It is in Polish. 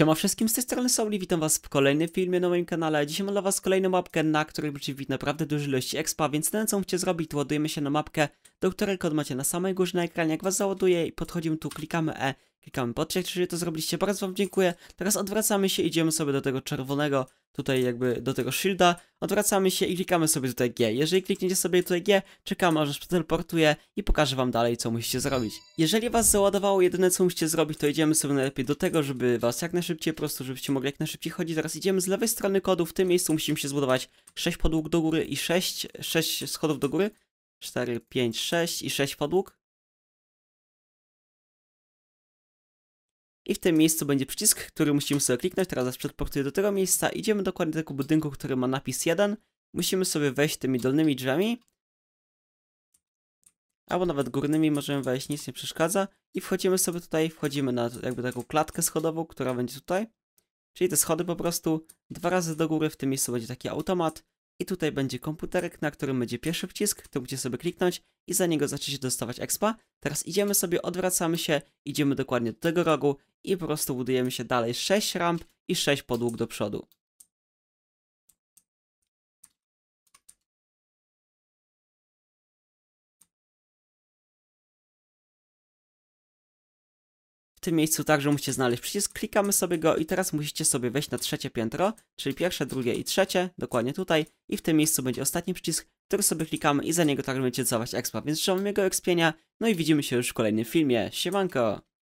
Siema wszystkim, z tej strony Souli, witam was w kolejnym filmie na moim kanale. Dzisiaj mam dla was kolejną mapkę, na której będzie widać naprawdę dużo ilości expa, więc ten co chcecie zrobić, to ładujemy się na mapkę, do której kod macie na samej górze na ekranie. Jak was załaduje i podchodzimy tu, klikamy E, Klikamy trzech czyli to zrobiliście. Bardzo wam dziękuję. Teraz odwracamy się, idziemy sobie do tego czerwonego, tutaj jakby do tego shielda. Odwracamy się i klikamy sobie tutaj G. Jeżeli klikniecie sobie tutaj G, czekamy aż teleportuje i pokażę wam dalej, co musicie zrobić. Jeżeli was załadowało, jedyne co musicie zrobić, to idziemy sobie najlepiej do tego, żeby was jak najszybciej, po prostu żebyście mogli jak najszybciej chodzić. Teraz idziemy z lewej strony kodu, w tym miejscu musimy się zbudować 6 podłóg do góry i 6, 6 schodów do góry. 4, 5, 6 i 6 podłóg i w tym miejscu będzie przycisk, który musimy sobie kliknąć. Teraz nas przetportuje do tego miejsca. Idziemy dokładnie do tego budynku, który ma napis 1. Musimy sobie wejść tymi dolnymi drzwiami. Albo nawet górnymi możemy wejść, nic nie przeszkadza. I wchodzimy sobie tutaj, wchodzimy na jakby taką klatkę schodową, która będzie tutaj. Czyli te schody po prostu dwa razy do góry, w tym miejscu będzie taki automat i tutaj będzie komputerek, na którym będzie pierwszy wcisk, to będzie sobie kliknąć i za niego zacznie się dostawać expa. Teraz idziemy sobie, odwracamy się, idziemy dokładnie do tego rogu i po prostu budujemy się dalej 6 ramp i 6 podłóg do przodu. w tym miejscu także musicie znaleźć przycisk, klikamy sobie go i teraz musicie sobie wejść na trzecie piętro, czyli pierwsze, drugie i trzecie, dokładnie tutaj i w tym miejscu będzie ostatni przycisk, który sobie klikamy i za niego także będziecie całować expa, więc życzę jego ekspienia, no i widzimy się już w kolejnym filmie, siemanko!